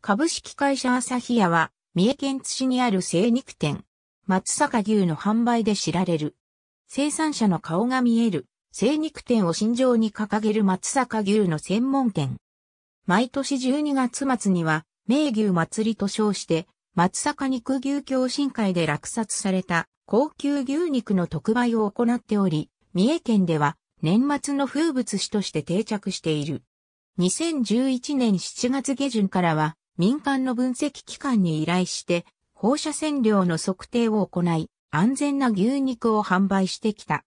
株式会社朝日屋は、三重県津市にある精肉店、松阪牛の販売で知られる。生産者の顔が見える、精肉店を心情に掲げる松阪牛の専門店。毎年12月末には、名牛祭りと称して、松阪肉牛共振会で落札された高級牛肉の特売を行っており、三重県では年末の風物詩として定着している。2011年7月下旬からは民間の分析機関に依頼して放射線量の測定を行い、安全な牛肉を販売してきた。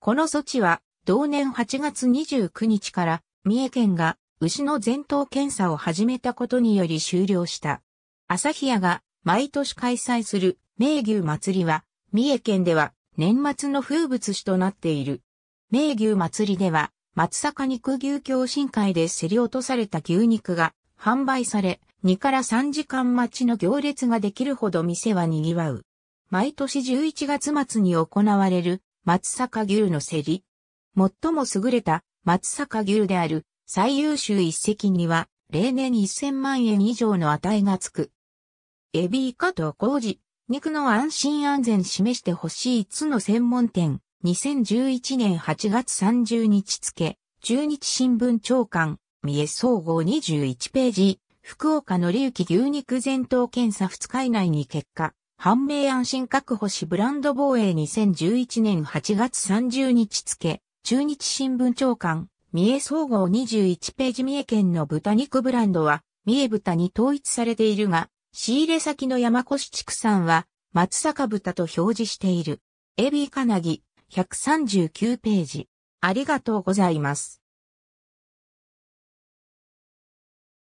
この措置は同年8月29日から三重県が牛の全頭検査を始めたことにより終了した。朝日屋が毎年開催する名牛祭りは、三重県では年末の風物詩となっている。名牛祭りでは、松阪肉牛共振会で競り落とされた牛肉が販売され、2から3時間待ちの行列ができるほど店は賑わう。毎年11月末に行われる松阪牛の競り。最も優れた松阪牛である最優秀一席には例年1000万円以上の値がつく。エビイカと麹、肉の安心安全示してほしい津の専門店、2011年8月30日付、中日新聞長官、三重総合21ページ。福岡のゆき牛肉全頭検査2日以内に結果、判明安心確保しブランド防衛2011年8月30日付、中日新聞長官、三重総合21ページ三重県の豚肉ブランドは、三重豚に統一されているが、仕入れ先の山越畜産は、松阪豚と表示している。エビカナギ、139ページ。ありがとうございます。